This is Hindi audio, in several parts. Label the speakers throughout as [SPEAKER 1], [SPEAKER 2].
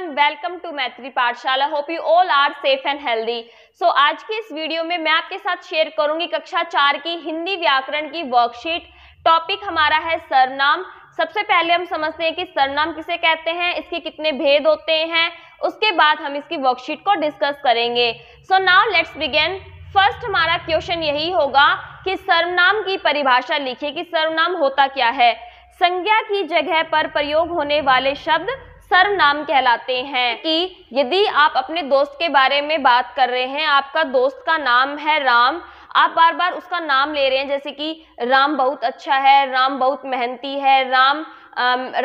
[SPEAKER 1] everyone welcome to Maitri Pathshala hope you all are safe and healthy so आज की इस वीडियो में मैं आपके साथ शेयर करूंगी कक्षा चार की हिंदी व्याकरण की वर्कशीट टॉपिक हमारा है सरनाम सबसे पहले हम समझते हैं कि सरनाम किसे कहते हैं इसके कितने भेद होते हैं उसके बाद हम इसकी वर्कशीट को डिस्कस करेंगे so now let's begin first हमारा क्वेश्चन यही होगा कि सर्वनाम की परिभाषा लिखिए कि सर्वनाम होता क्या है संज्ञा की जगह पर प्रयोग होने वाले शब्द नाम कहलाते हैं कि यदि आप अपने दोस्त के बारे में बात कर रहे हैं आपका दोस्त का नाम है राम आप बार बार उसका नाम ले रहे हैं जैसे कि राम बहुत अच्छा है राम बहुत मेहनती है राम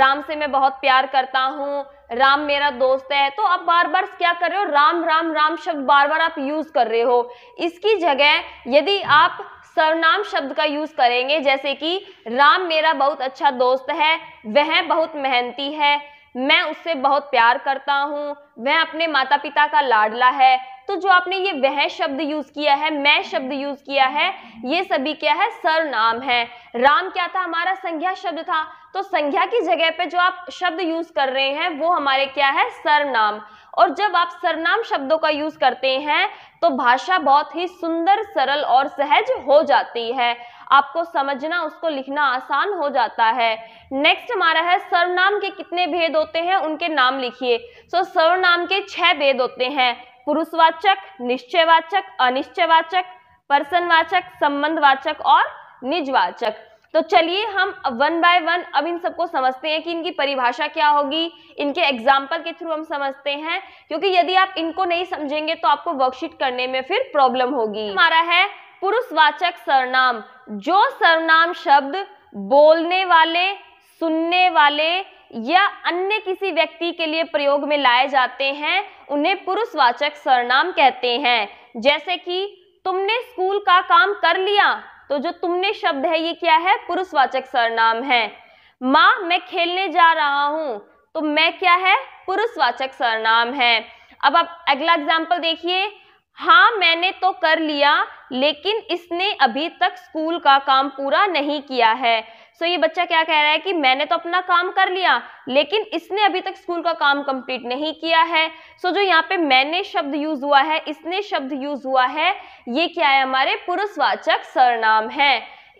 [SPEAKER 1] राम से मैं बहुत प्यार करता हूँ राम मेरा दोस्त है तो आप बार बार क्या कर रहे हो राम राम राम शब्द बार बार आप यूज कर रहे हो इसकी जगह यदि आप सर्वनाम शब्द का यूज करेंगे जैसे कि राम मेरा बहुत अच्छा दोस्त है वह बहुत मेहनती है मैं उससे बहुत प्यार करता हूँ वह अपने माता पिता का लाडला है तो जो आपने ये वह शब्द यूज किया है मैं शब्द यूज किया है ये सभी क्या है सरनाम है राम क्या था हमारा संज्ञा शब्द था तो संज्ञा की जगह पे जो आप शब्द यूज कर रहे हैं वो हमारे क्या है सरनाम और जब आप सरनाम शब्दों का यूज करते हैं तो भाषा बहुत ही सुंदर सरल और सहज हो जाती है आपको समझना उसको लिखना आसान हो जाता है नेक्स्ट हमारा है सर्वनाम के कितने भेद होते हैं उनके नाम लिखिए सो so, सर्वनाम के छह भेद होते हैं पुरुषवाचक निश्चयवाचक अनिश्चयवाचक पर्सनवाचक संबंधवाचक और निजवाचक तो चलिए हम वन बाय वन अब इन सबको समझते हैं कि इनकी परिभाषा क्या होगी इनके एग्जाम्पल के थ्रू हम समझते हैं क्योंकि यदि आप इनको नहीं समझेंगे तो आपको वर्कशीट करने में फिर प्रॉब्लम होगी हमारा है पुरुषवाचक सरनाम जो सरनाम शब्द बोलने वाले सुनने वाले या अन्य किसी व्यक्ति के लिए प्रयोग में लाए जाते हैं उन्हें पुरुषवाचक सरनाम कहते हैं जैसे कि तुमने स्कूल का काम कर लिया तो जो तुमने शब्द है ये क्या है पुरुषवाचक सरनाम है माँ मैं खेलने जा रहा हूं तो मैं क्या है पुरुषवाचक सरनाम है अब आप अगला एग्जाम्पल देखिए हाँ मैंने तो कर लिया लेकिन इसने अभी तक स्कूल का काम पूरा नहीं किया है सो so, ये बच्चा क्या कह रहा है कि मैंने तो अपना काम कर लिया लेकिन इसने अभी तक स्कूल का काम कंप्लीट नहीं किया है सो so, जो यहाँ पे मैंने शब्द यूज हुआ है इसने शब्द यूज हुआ है ये क्या है हमारे पुरुषवाचक सरनाम है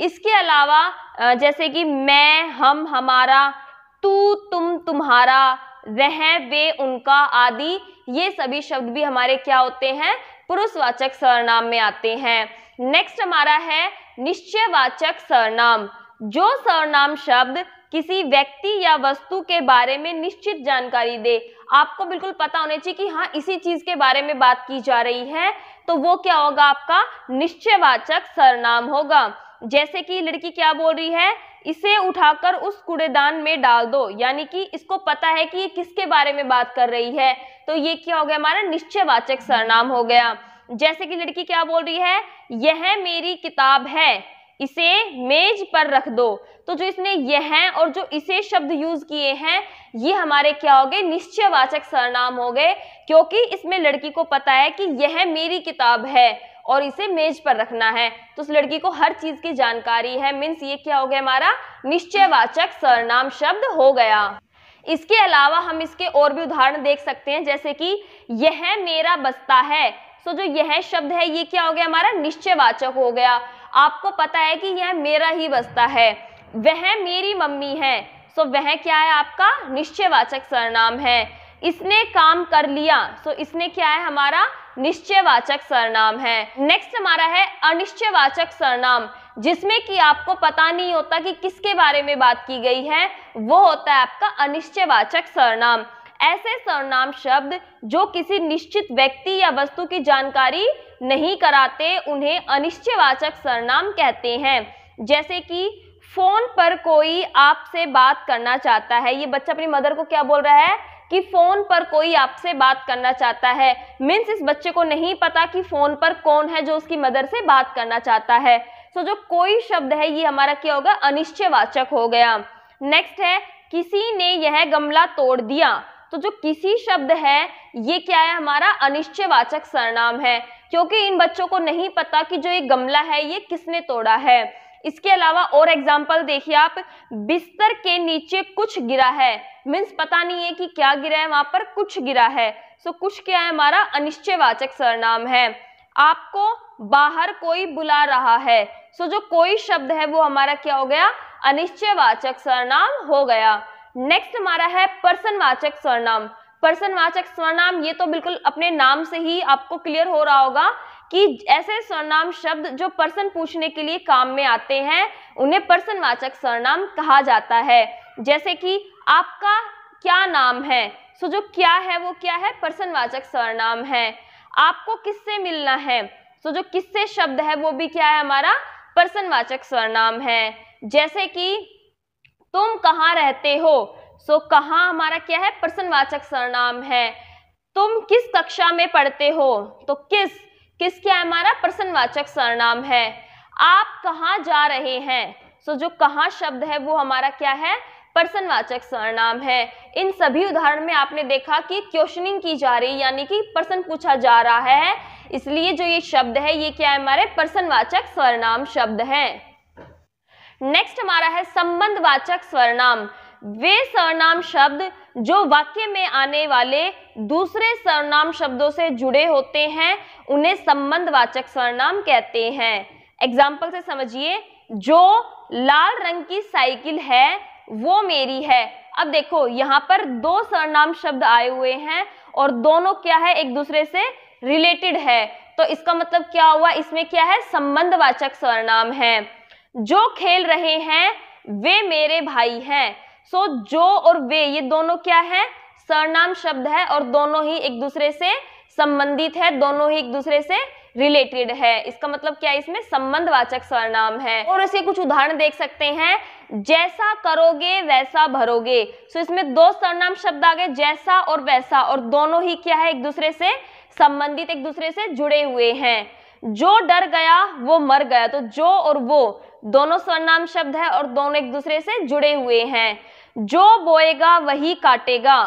[SPEAKER 1] इसके अलावा जैसे कि मैं हम हमारा तू तुम तुम्हारा वह वे उनका आदि ये सभी शब्द भी हमारे क्या होते हैं पुरुषवाचक सरनाम में आते हैं नेक्स्ट हमारा है निश्चयवाचक सरनाम जो सरनाम शब्द किसी व्यक्ति या वस्तु के बारे में निश्चित जानकारी दे आपको बिल्कुल पता होना चाहिए कि हाँ इसी चीज के बारे में बात की जा रही है तो वो क्या होगा आपका निश्चयवाचक सरनाम होगा जैसे कि लड़की क्या बोल रही है इसे उठाकर उस कूड़ेदान में डाल दो यानी कि इसको पता है कि ये किसके बारे में बात कर रही है तो ये क्या हो गया हमारा निश्चयवाचक सरनाम हो गया जैसे कि लड़की क्या बोल रही है यह मेरी किताब है इसे मेज पर रख दो तो जो इसने यह और जो इसे शब्द यूज किए हैं ये हमारे क्या हो गए निश्चयवाचक सरनाम हो गए क्योंकि इसमें लड़की को पता है कि यह मेरी किताब है और इसे मेज पर रखना है तो उस लड़की को हर चीज की जानकारी है मीन्स ये क्या हो गया हमारा निश्चयवाचक सरनाम शब्द हो गया इसके अलावा हम इसके और भी उदाहरण देख सकते हैं जैसे कि यह मेरा बस्ता है सो जो यह शब्द है ये क्या हो गया हमारा निश्चयवाचक हो गया आपको पता है कि यह मेरा ही बस्ता है वह मेरी मम्मी है सो वह क्या है आपका निश्चयवाचक सरनाम है इसने काम कर लिया सो so, इसने क्या है हमारा निश्चयवाचक सरनाम है नेक्स्ट हमारा है अनिश्चयवाचक सरनाम जिसमें कि आपको पता नहीं होता कि किसके बारे में बात की गई है वो होता है आपका अनिश्चयवाचक सरनाम ऐसे सरनाम शब्द जो किसी निश्चित व्यक्ति या वस्तु की जानकारी नहीं कराते उन्हें अनिश्चयवाचक सरनाम कहते हैं जैसे कि फोन पर कोई आपसे बात करना चाहता है ये बच्चा अपनी मदर को क्या बोल रहा है कि फोन पर कोई आपसे बात करना चाहता है मीन्स इस बच्चे को नहीं पता कि फोन पर कौन है जो उसकी मदर से बात करना चाहता है सो so, जो कोई शब्द है ये हमारा क्या होगा अनिश्चयवाचक हो गया नेक्स्ट है किसी ने यह गमला तोड़ दिया तो जो किसी शब्द है ये क्या है हमारा अनिश्चयवाचक सरनाम है क्योंकि इन बच्चों को नहीं पता कि जो ये गमला है ये किसने तोड़ा है इसके अलावा और एग्जाम्पल देखिए आप बिस्तर के नीचे कुछ गिरा है मीन्स पता नहीं है कि क्या गिरा है वहां पर कुछ गिरा है सो so, कुछ क्या है हमारा अनिश्चयवाचक सरनाम है आपको बाहर कोई बुला रहा है सो so, जो कोई शब्द है वो हमारा क्या हो गया अनिश्चयवाचक सरनाम हो गया नेक्स्ट हमारा है पर्सनवाचक सरनाम पर्सनवाचक स्वरनाम ये तो बिल्कुल अपने नाम से ही आपको क्लियर हो रहा होगा कि ऐसे सरनाम शब्द जो पर्सन पूछने के लिए काम में आते हैं उन्हें पर्सनवाचक सरनाम कहा जाता है जैसे कि आपका क्या नाम है सो जो क्या है वो क्या है पर्सनवाचक सरनाम है आपको किससे मिलना है सो जो किससे शब्द है वो भी क्या है हमारा पर्सनवाचक सरनाम है जैसे कि तुम कहाँ रहते हो सो कहाँ हमारा क्या है पर्सनवाचक सरनाम है तुम किस कक्षा में पढ़ते हो तो किस है हमारा प्रसन्नवाचक सरनाम है आप कहाँ जा रहे हैं सो जो कहाँ शब्द है वो हमारा क्या है प्रसन्नवाचक सरनाम है इन सभी उदाहरण में आपने देखा कि क्वेश्चनिंग की जा रही यानी कि प्रश्न पूछा जा रहा है इसलिए जो ये शब्द है ये क्या है हमारे प्रसन्नवाचक स्वरनाम शब्द है नेक्स्ट हमारा है संबंधवाचक स्वरनाम वे सरनाम शब्द जो वाक्य में आने वाले दूसरे सरनाम शब्दों से जुड़े होते हैं उन्हें संबंधवाचक सरनाम कहते हैं एग्जाम्पल से समझिए जो लाल रंग की साइकिल है वो मेरी है अब देखो यहाँ पर दो सरनाम शब्द आए हुए हैं और दोनों क्या है एक दूसरे से रिलेटेड है तो इसका मतलब क्या हुआ इसमें क्या है संबंधवाचक सरनाम है जो खेल रहे हैं वे मेरे भाई हैं सो so, जो और वे ये दोनों क्या है सरनाम शब्द है और दोनों ही एक दूसरे से संबंधित है दोनों ही एक दूसरे से रिलेटेड है इसका मतलब क्या है इसमें संबंधवाचक सरनाम है और इसके कुछ उदाहरण देख सकते हैं जैसा करोगे वैसा भरोगे सो इसमें दो सरनाम शब्द आ गए जैसा और वैसा और दोनों ही क्या है एक दूसरे से संबंधित एक दूसरे से जुड़े हुए हैं जो डर गया वो मर गया तो जो और वो दोनों स्वर्णाम शब्द है और दोनों एक दूसरे से जुड़े हुए हैं जो बोएगा वही काटेगा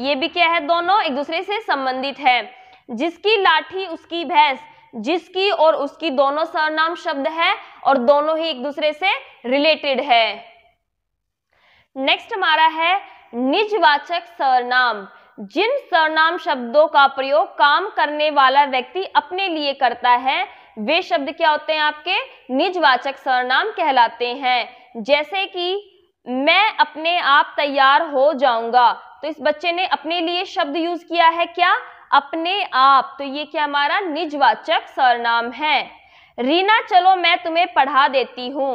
[SPEAKER 1] ये भी क्या है दोनों एक दूसरे से संबंधित है जिसकी लाठी उसकी भैंस जिसकी और उसकी दोनों सरनाम शब्द है और दोनों ही एक दूसरे से रिलेटेड है नेक्स्ट हमारा है निजवाचक सरनाम जिन सरनाम शब्दों का प्रयोग काम करने वाला व्यक्ति अपने लिए करता है वे शब्द क्या होते हैं आपके निजवाचक सरनाम कहलाते हैं जैसे कि मैं अपने आप तैयार हो जाऊंगा तो इस बच्चे ने अपने लिए शब्द यूज किया है क्या अपने आप तो ये क्या हमारा निजवाचक सरनाम है रीना चलो मैं तुम्हें पढ़ा देती हूँ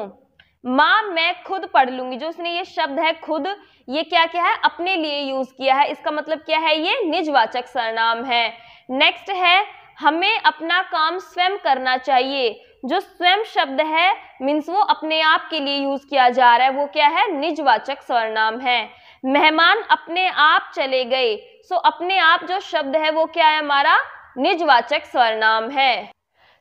[SPEAKER 1] माँ मैं खुद पढ़ लूंगी जो उसने ये शब्द है खुद ये क्या क्या है अपने लिए यूज किया है इसका मतलब क्या है ये निजवाचक सरनाम है नेक्स्ट है हमें अपना काम स्वयं करना चाहिए जो स्वयं शब्द है मीन्स वो अपने आप के लिए यूज किया जा रहा है वो क्या है निजवाचक स्वरनाम है मेहमान अपने आप चले गए सो अपने आप जो शब्द है वो क्या है हमारा निजवाचक स्वरनाम है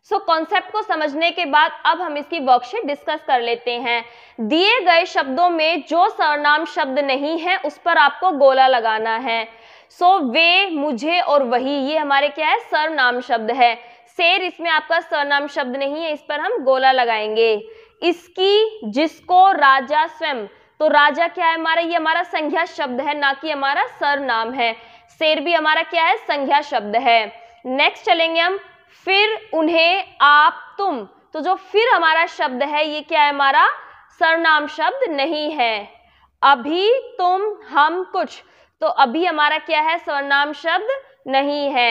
[SPEAKER 1] सो so, कॉन्सेप्ट को समझने के बाद अब हम इसकी वर्कशीट डिस्कस कर लेते हैं दिए गए शब्दों में जो सरनाम शब्द नहीं है उस पर आपको गोला लगाना है सो so, वे मुझे और वही ये हमारे क्या है सरनाम शब्द है शेर इसमें आपका सरनाम शब्द नहीं है इस पर हम गोला लगाएंगे इसकी जिसको राजा स्वयं तो राजा क्या है हमारा ये हमारा संज्ञा शब्द है ना कि हमारा सरनाम है शेर भी हमारा क्या है संज्ञा शब्द है नेक्स्ट चलेंगे हम फिर उन्हें आप तुम तो जो फिर हमारा शब्द है ये क्या है हमारा सरनाम शब्द नहीं है अभी तुम हम कुछ तो अभी हमारा क्या है सरनाम शब्द नहीं है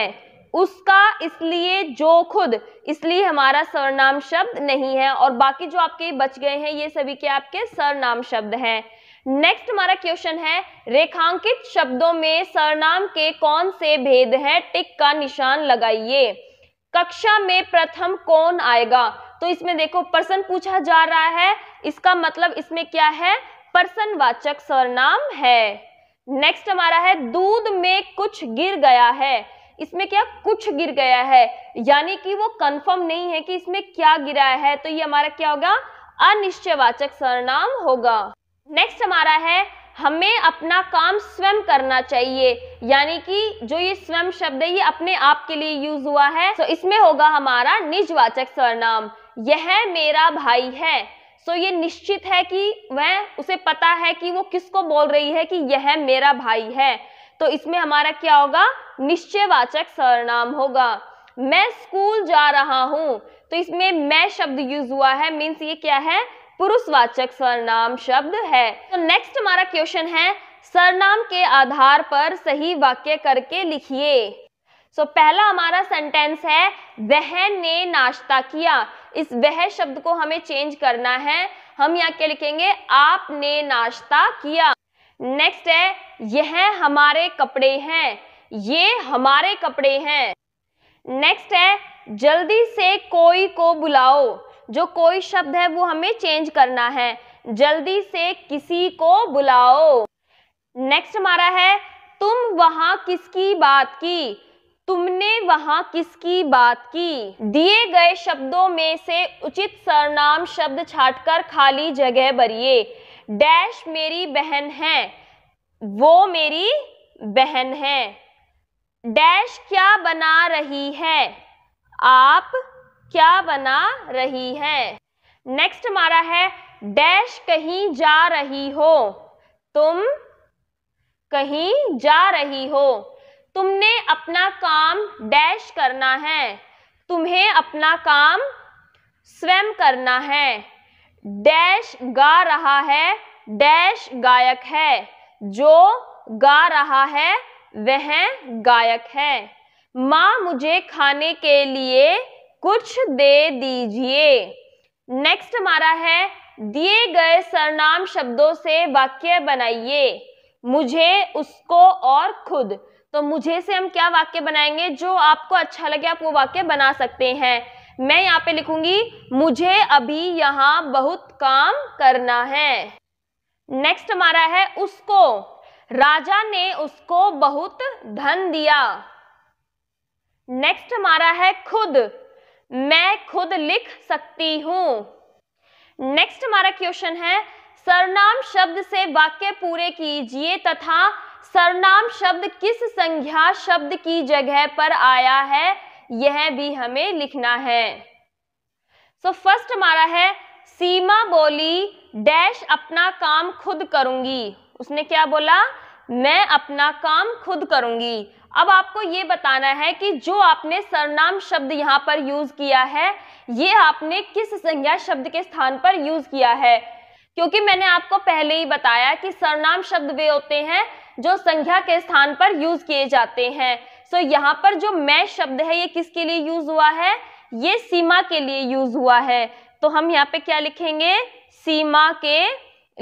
[SPEAKER 1] उसका इसलिए जो खुद इसलिए हमारा सरनाम शब्द नहीं है और बाकी जो आपके बच गए हैं ये सभी के आपके सरनाम शब्द हैं नेक्स्ट हमारा क्वेश्चन है रेखांकित शब्दों में सरनाम के कौन से भेद हैं टिक का निशान लगाइए कक्षा में प्रथम कौन आएगा तो इसमें देखो प्रश्न पूछा जा रहा है इसका मतलब इसमें क्या है पर्सन वाचक सरनाम है नेक्स्ट हमारा है दूध में कुछ गिर गया है इसमें क्या कुछ गिर गया है यानी कि वो कंफर्म नहीं है कि इसमें क्या गिरा है तो ये हमारा क्या होगा अनिश्चयवाचक सरनाम होगा नेक्स्ट हमारा है हमें अपना काम स्वयं करना चाहिए यानी कि जो ये स्वयं शब्द है ये अपने आप के लिए यूज हुआ है तो इसमें होगा हमारा निजवाचक सरनाम यह मेरा भाई है सो ये निश्चित है कि वह उसे पता है कि वो किसको बोल रही है कि यह मेरा भाई है तो इसमें हमारा क्या होगा निश्चयवाचक सरनाम होगा मैं स्कूल जा रहा हूं तो इसमें मैं शब्द यूज हुआ है मीन्स ये क्या है पुरुषवाचक सरनाम शब्द है तो नेक्स्ट हमारा क्वेश्चन है सरनाम के आधार पर सही वाक्य करके लिखिए सो so, पहला हमारा सेंटेंस है वह ने नाश्ता किया इस वह शब्द को हमें चेंज करना है हम यहाँ क्या लिखेंगे आपने नाश्ता किया नेक्स्ट है यह हमारे कपड़े हैं ये हमारे कपड़े हैं नेक्स्ट है जल्दी से कोई को बुलाओ जो कोई शब्द है वो हमें चेंज करना है जल्दी से किसी को बुलाओ नेक्स्ट हमारा है तुम वहां किसकी बात की तुमने वहां किसकी बात की दिए गए शब्दों में से उचित सरनाम शब्द छाटकर खाली जगह भरिए डैश मेरी बहन है वो मेरी बहन है डैश क्या बना रही है आप क्या बना रही है नेक्स्ट हमारा है डैश कहीं जा रही हो तुम कहीं जा रही हो तुमने अपना काम डैश करना है तुम्हें अपना काम स्वयं करना है डैश गा रहा है डैश गायक है जो गा रहा है वह गायक है माँ मुझे खाने के लिए कुछ दे दीजिए नेक्स्ट हमारा है दिए गए सरनाम शब्दों से वाक्य बनाइए मुझे उसको और खुद तो मुझे से हम क्या वाक्य बनाएंगे जो आपको अच्छा लगे आप वो वाक्य बना सकते हैं मैं यहाँ पे लिखूंगी मुझे अभी यहाँ बहुत काम करना है नेक्स्ट हमारा है उसको राजा ने उसको बहुत धन दिया नेक्स्ट हमारा है खुद मैं खुद लिख सकती हूं नेक्स्ट हमारा क्वेश्चन है सरनाम शब्द से वाक्य पूरे कीजिए तथा सरनाम शब्द किस संज्ञा शब्द की जगह पर आया है यह भी हमें लिखना है सो so, फर्स्ट हमारा है सीमा बोली डैश अपना काम खुद करूंगी उसने क्या बोला मैं अपना काम खुद करूंगी अब आपको ये बताना है कि जो आपने सरनाम शब्द यहाँ पर यूज किया है ये आपने किस संज्ञा शब्द के स्थान पर यूज किया है क्योंकि मैंने आपको पहले ही बताया कि सरनाम शब्द वे होते हैं जो संज्ञा के स्थान पर यूज किए जाते हैं सो तो so, यहाँ पर जो मैं शब्द है ये किसके लिए यूज हुआ है ये सीमा के लिए यूज हुआ है तो हम यहाँ पे क्या लिखेंगे सीमा के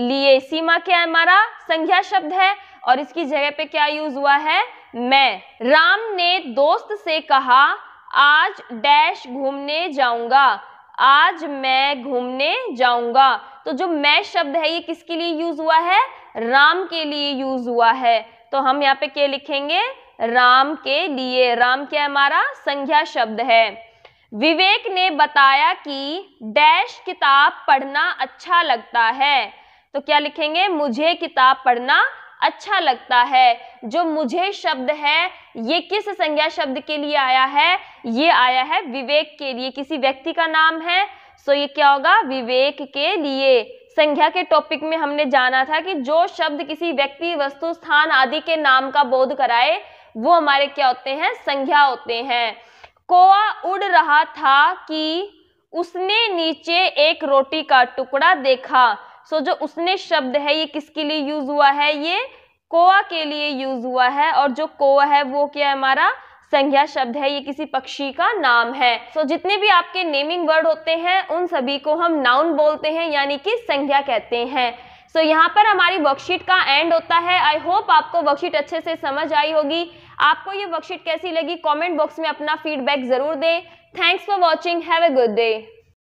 [SPEAKER 1] लिए सीमा क्या है हमारा संज्ञा शब्द है और इसकी जगह पे क्या यूज हुआ है मैं राम ने दोस्त से कहा आज डैश घूमने जाऊंगा आज मैं घूमने जाऊंगा तो जो मैं शब्द है ये किसके लिए यूज हुआ है राम के लिए यूज हुआ है तो हम यहाँ पे क्या लिखेंगे राम के लिए राम क्या हमारा संज्ञा शब्द है विवेक ने बताया कि डैश किताब पढ़ना अच्छा लगता है तो क्या लिखेंगे मुझे किताब पढ़ना अच्छा लगता है जो मुझे शब्द है ये किस संज्ञा शब्द के लिए आया है ये आया है विवेक के लिए किसी व्यक्ति का नाम है सो ये क्या होगा विवेक के लिए संज्ञा के टॉपिक में हमने जाना था कि जो शब्द किसी व्यक्ति वस्तु स्थान आदि के नाम का बोध कराए वो हमारे क्या होते हैं संज्ञा होते हैं कोआ उड़ रहा था कि उसने नीचे एक रोटी का टुकड़ा देखा सो जो उसने शब्द है ये किसके लिए यूज हुआ है ये कोआ के लिए यूज हुआ है और जो कोआ है वो क्या है हमारा संज्ञा शब्द है ये किसी पक्षी का नाम है सो so, जितने भी आपके नेमिंग वर्ड होते हैं उन सभी को हम नाउन बोलते हैं यानी कि संज्ञा कहते हैं सो so, यहाँ पर हमारी वर्कशीट का एंड होता है आई होप आपको वर्कशीट अच्छे से समझ आई होगी आपको ये वर्कशीट कैसी लगी कमेंट बॉक्स में अपना फीडबैक जरूर दें thanks for watching have a good day